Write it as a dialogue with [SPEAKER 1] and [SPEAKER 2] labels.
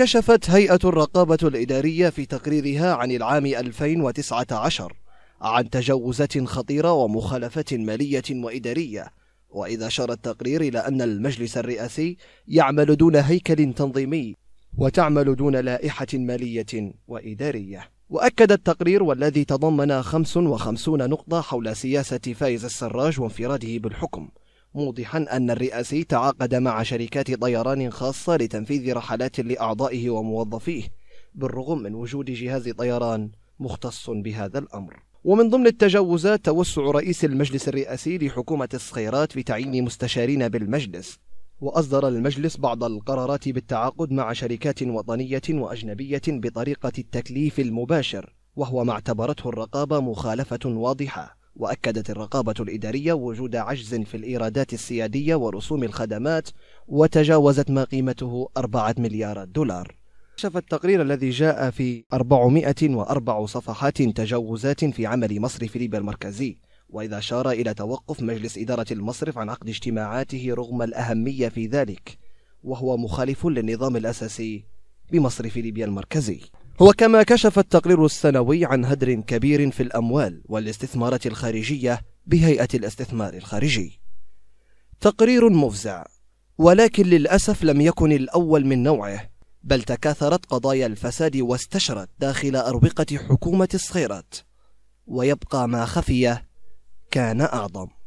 [SPEAKER 1] كشفت هيئة الرقابة الإدارية في تقريرها عن العام 2019 عن تجاوزات خطيرة ومخالفات مالية وإدارية وإذا أشار التقرير إلى أن المجلس الرئاسي يعمل دون هيكل تنظيمي وتعمل دون لائحة مالية وإدارية وأكد التقرير والذي تضمن 55 نقطة حول سياسة فايز السراج وانفراده بالحكم موضحا أن الرئاسي تعاقد مع شركات طيران خاصة لتنفيذ رحلات لأعضائه وموظفيه بالرغم من وجود جهاز طيران مختص بهذا الأمر ومن ضمن التجاوزات توسع رئيس المجلس الرئاسي لحكومة الصخيرات في تعيين مستشارين بالمجلس وأصدر المجلس بعض القرارات بالتعاقد مع شركات وطنية وأجنبية بطريقة التكليف المباشر وهو ما اعتبرته الرقابة مخالفة واضحة وأكدت الرقابة الإدارية وجود عجز في الإيرادات السيادية ورسوم الخدمات وتجاوزت ما قيمته 4 مليارات دولار كشف التقرير الذي جاء في 404 صفحات تجاوزات في عمل مصرف ليبيا المركزي وإذا أشار إلى توقف مجلس إدارة المصرف عن عقد اجتماعاته رغم الأهمية في ذلك وهو مخالف للنظام الأساسي بمصرف ليبيا المركزي هو كما كشف التقرير السنوي عن هدر كبير في الأموال والاستثمارات الخارجية بهيئة الاستثمار الخارجي. تقرير مفزع، ولكن للأسف لم يكن الأول من نوعه، بل تكاثرت قضايا الفساد واستشرت داخل أروقة حكومة الصغيرات، ويبقى ما خفي كان أعظم.